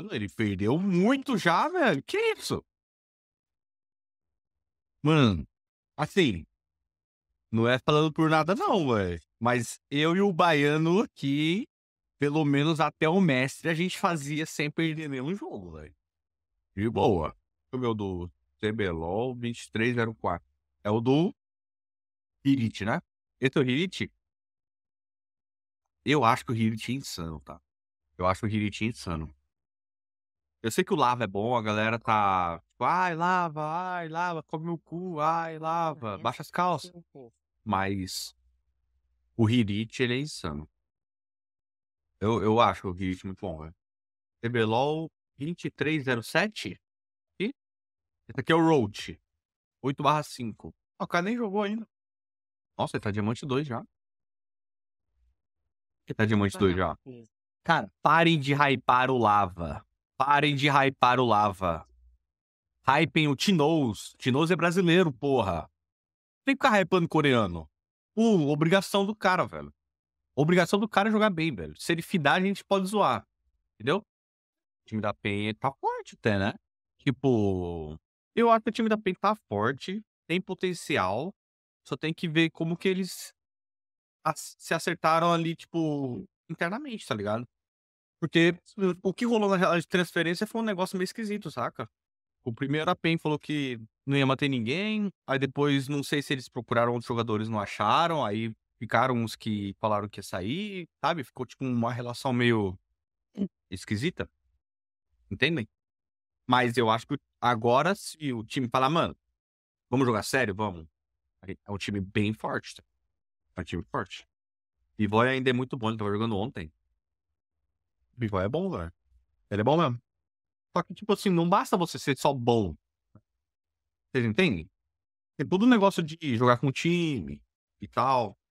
Mano, ele perdeu muito já, velho. Que isso? Mano, assim, não é falando por nada não, velho. Mas eu e o Baiano aqui, pelo menos até o mestre, a gente fazia sem perder nenhum jogo, velho. De boa. O meu do CBLOL 2304. É o do Hirit, né? Esse é o Hirit? Eu acho que o Hirit é insano, tá? Eu acho o Hirit insano. Eu sei que o lava é bom, a galera tá. Tipo, ai, lava, ai, lava, come o cu, ai, lava, ah, baixa as calças. Mas o Hirit, ele é insano. Eu, eu acho o Hirit muito bom, velho. CBLOL 2307? E? Esse aqui é o Road. 8 barra 5. Ah, o cara nem jogou ainda. Nossa, ele tá diamante 2 já. Ele tá, tá diamante 2 já. Cara, parem de hypar o Lava. Parem de hypar o Lava. Hypem o Tinoz. Tinoz é brasileiro, porra. Tem que ficar hypando coreano. Uh, obrigação do cara, velho. Obrigação do cara é jogar bem, velho. Se ele fidar, a gente pode zoar. Entendeu? O time da PEN tá forte até, né? Tipo, eu acho que o time da PEN tá forte, tem potencial. Só tem que ver como que eles se acertaram ali, tipo, internamente, tá ligado? Porque o que rolou na transferência foi um negócio meio esquisito, saca? O primeiro a PEN falou que não ia manter ninguém, aí depois não sei se eles procuraram outros jogadores, não acharam, aí ficaram uns que falaram que ia sair, sabe? Ficou tipo uma relação meio hum. esquisita. Entendem? Mas eu acho que agora, se o time falar, mano, vamos jogar sério? Vamos. É um time bem forte. Tá? É um time forte. E Voy ainda é muito bom, ele tava jogando ontem. Bigode é bom, velho. Ele é bom mesmo. Só que, tipo assim, não basta você ser só bom. Vocês entendem? Tem todo o um negócio de jogar com o time e tal.